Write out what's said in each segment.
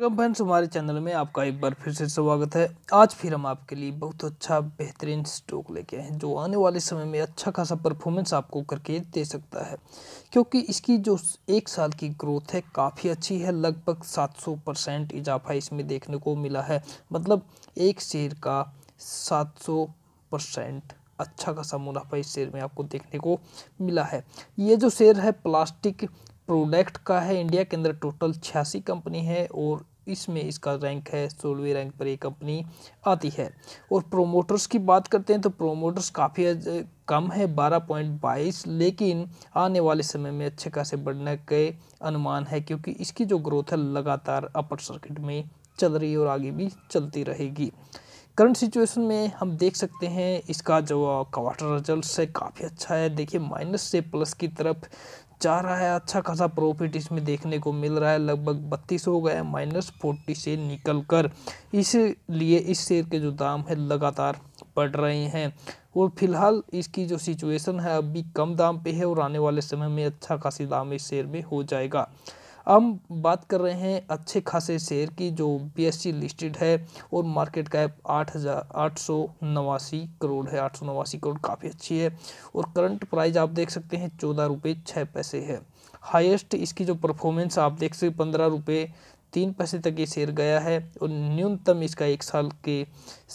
friends हमारे channel में आपका एक बार फिर से स्वागत है आज फिर हम आपके लिए बहुत अच्छा बेहतरीन स्टॉक लेके आए हैं जो आने वाले समय में अच्छा खासा परफॉर्मेंस आपको करके दे सकता है क्योंकि इसकी जो एक साल की ग्रोथ है काफ़ी अच्छी है लगभग 700 परसेंट इजाफा इसमें देखने को मिला है मतलब एक शेयर का सात परसेंट अच्छा खासा मुनाफा इस शेयर में आपको देखने को मिला है ये जो शेयर है प्लास्टिक प्रोडक्ट का है इंडिया के अंदर टोटल छियासी कंपनी है और इसमें इसका रैंक है सोलहवें रैंक पर ये कंपनी आती है और प्रोमोटर्स की बात करते हैं तो प्रोमोटर्स काफ़ी कम है बारह पॉइंट बाईस लेकिन आने वाले समय में अच्छे खासे बढ़ने के अनुमान है क्योंकि इसकी जो ग्रोथ है लगातार अपर सर्किट में चल रही है और आगे भी चलती रहेगी करंट सिचुएशन में हम देख सकते हैं इसका जो क्वार्टर रिजल्ट है काफ़ी अच्छा है देखिए माइनस से प्लस की तरफ जा रहा है अच्छा खासा प्रॉफिट इसमें देखने को मिल रहा है लगभग बत्तीस हो गए माइनस फोर्टी से निकल कर इसलिए इस शेयर के जो दाम है लगातार बढ़ रहे हैं और फिलहाल इसकी जो सिचुएशन है अभी कम दाम पे है और आने वाले समय में अच्छा खासी दाम इस शेयर में हो जाएगा हम बात कर रहे हैं अच्छे खासे शेयर की जो बी लिस्टेड है और मार्केट कैप आठ हज़ार आठ सौ नवासी करोड़ है आठ सौ नवासी करोड़ काफ़ी अच्छी है और करंट प्राइस आप देख सकते हैं चौदह रुपये छः पैसे है हाईएस्ट इसकी जो परफॉर्मेंस आप देख सकते पंद्रह रुपये तीन पैसे तक ये शेयर गया है और न्यूनतम इसका एक साल के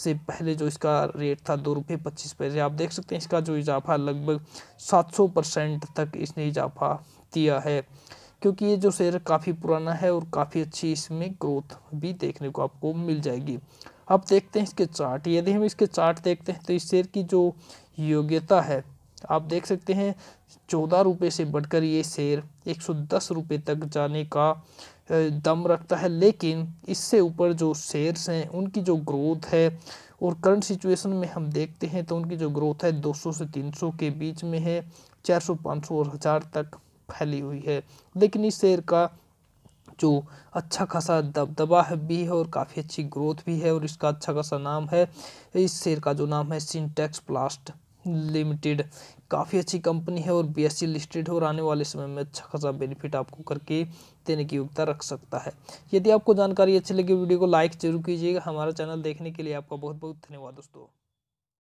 से पहले जो इसका रेट था दो रुपये पच्चीस पैसे आप देख सकते हैं इसका जो इजाफा लगभग सात सौ परसेंट तक इसने इजाफा दिया है क्योंकि ये जो शेयर काफ़ी पुराना है और काफ़ी अच्छी इसमें ग्रोथ भी देखने को आपको मिल जाएगी अब देखते हैं इसके चार्ट यदि हम इसके चार्ट देखते हैं तो इस शेयर की जो योग्यता है आप देख सकते हैं चौदह रुपये से बढ़कर ये शेयर एक सौ दस रुपये तक जाने का दम रखता है लेकिन इससे ऊपर जो शेयर्स हैं उनकी जो ग्रोथ है और करंट सिचुएशन में हम देखते हैं तो उनकी जो ग्रोथ है 200 से 300 के बीच में है 400 500 और हज़ार तक फैली हुई है लेकिन इस शेयर का जो अच्छा खासा दबदबा है भी है और काफ़ी अच्छी ग्रोथ भी है और इसका अच्छा खासा नाम है इस शेयर का जो नाम है सिंटेक्स प्लास्ट लिमिटेड काफ़ी अच्छी कंपनी है और बीएससी लिस्टेड और आने वाले समय में अच्छा खासा बेनिफिट आपको करके देने की योग्यता रख सकता है यदि आपको जानकारी अच्छी लगी वीडियो को लाइक जरूर कीजिएगा हमारा चैनल देखने के लिए आपका बहुत बहुत धन्यवाद दोस्तों